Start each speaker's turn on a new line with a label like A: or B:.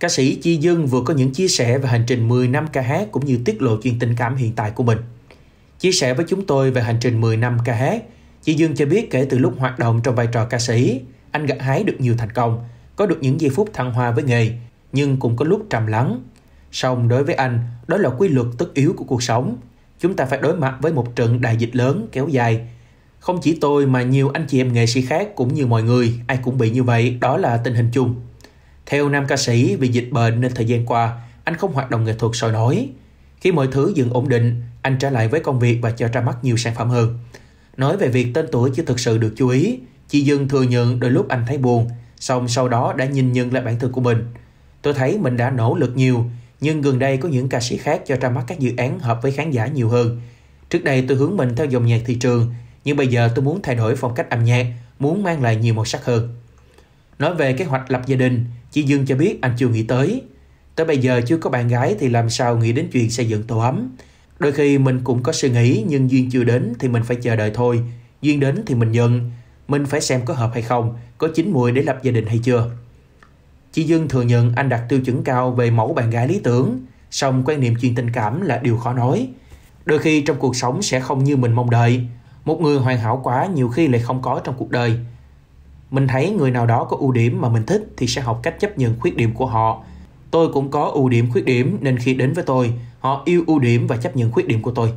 A: Ca sĩ Chi Dương vừa có những chia sẻ về hành trình 10 năm ca hát cũng như tiết lộ chuyện tình cảm hiện tại của mình. Chia sẻ với chúng tôi về hành trình 10 năm ca hát, Chi Dương cho biết kể từ lúc hoạt động trong vai trò ca sĩ, anh gặt hái được nhiều thành công, có được những giây phút thăng hoa với nghề, nhưng cũng có lúc trầm lắng. Song đối với anh, đó là quy luật tất yếu của cuộc sống. Chúng ta phải đối mặt với một trận đại dịch lớn kéo dài. Không chỉ tôi mà nhiều anh chị em nghệ sĩ khác cũng như mọi người, ai cũng bị như vậy, đó là tình hình chung. Theo nam ca sĩ, vì dịch bệnh nên thời gian qua, anh không hoạt động nghệ thuật sôi nổi. Khi mọi thứ dừng ổn định, anh trở lại với công việc và cho ra mắt nhiều sản phẩm hơn. Nói về việc tên tuổi chưa thực sự được chú ý, chị Dương thừa nhận đôi lúc anh thấy buồn, song sau đó đã nhìn nhận lại bản thân của mình. Tôi thấy mình đã nỗ lực nhiều, nhưng gần đây có những ca sĩ khác cho ra mắt các dự án hợp với khán giả nhiều hơn. Trước đây tôi hướng mình theo dòng nhạc thị trường, nhưng bây giờ tôi muốn thay đổi phong cách âm nhạc, muốn mang lại nhiều màu sắc hơn. Nói về kế hoạch lập gia đình, chị Dương cho biết anh chưa nghĩ tới. Tới bây giờ chưa có bạn gái thì làm sao nghĩ đến chuyện xây dựng tổ ấm. Đôi khi mình cũng có suy nghĩ nhưng duyên chưa đến thì mình phải chờ đợi thôi. Duyên đến thì mình nhận. Mình phải xem có hợp hay không, có chín mùi để lập gia đình hay chưa. Chị Dương thừa nhận anh đặt tiêu chuẩn cao về mẫu bạn gái lý tưởng, song quan niệm chuyện tình cảm là điều khó nói. Đôi khi trong cuộc sống sẽ không như mình mong đợi. Một người hoàn hảo quá nhiều khi lại không có trong cuộc đời – mình thấy người nào đó có ưu điểm mà mình thích thì sẽ học cách chấp nhận khuyết điểm của họ. Tôi cũng có ưu điểm khuyết điểm nên khi đến với tôi, họ yêu ưu điểm và chấp nhận khuyết điểm của tôi.